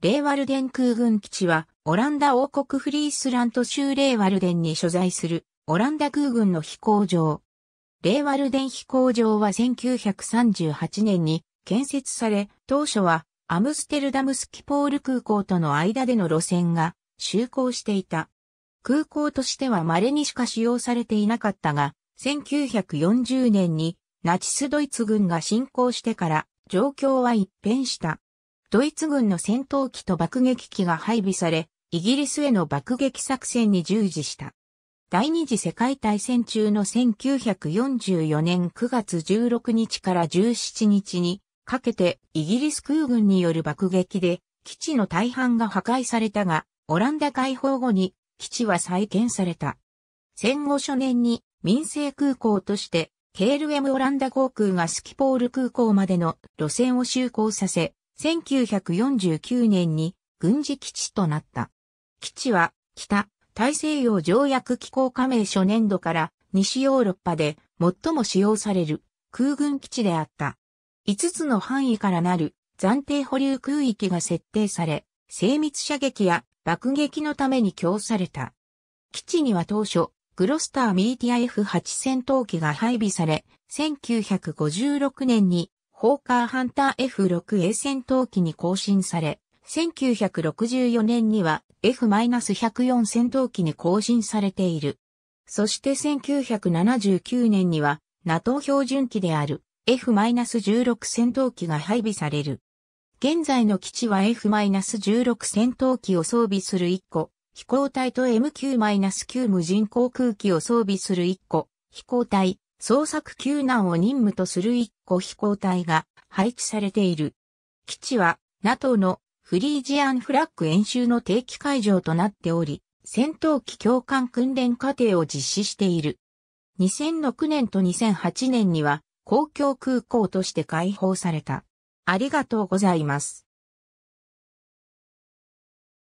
レーワルデン空軍基地は、オランダ王国フリースラント州レーワルデンに所在する、オランダ空軍の飛行場。レーワルデン飛行場は1938年に建設され、当初はアムステルダムスキポール空港との間での路線が就航していた。空港としては稀にしか使用されていなかったが、1940年にナチスドイツ軍が侵攻してから状況は一変した。ドイツ軍の戦闘機と爆撃機が配備され、イギリスへの爆撃作戦に従事した。第二次世界大戦中の1944年9月16日から17日にかけてイギリス空軍による爆撃で基地の大半が破壊されたが、オランダ解放後に基地は再建された。戦後初年に民生空港として KLM オランダ航空がスキポール空港までの路線を就航させ、1949年に軍事基地となった。基地は北大西洋条約機構加盟初年度から西ヨーロッパで最も使用される空軍基地であった。5つの範囲からなる暫定保留空域が設定され、精密射撃や爆撃のために供された。基地には当初、グロスターミーティア F8 戦闘機が配備され、1956年にホーカーハンター F6A 戦闘機に更新され、1964年には F-104 戦闘機に更新されている。そして1979年には NATO 標準機である F-16 戦闘機が配備される。現在の基地は F-16 戦闘機を装備する1個、飛行隊と MQ-9 無人航空機を装備する1個、飛行隊、捜索救難を任務とする一個飛行隊が配置されている。基地は NATO のフリージアンフラッグ演習の定期会場となっており、戦闘機共感訓練課程を実施している。2006年と2008年には公共空港として開放された。ありがとうございます。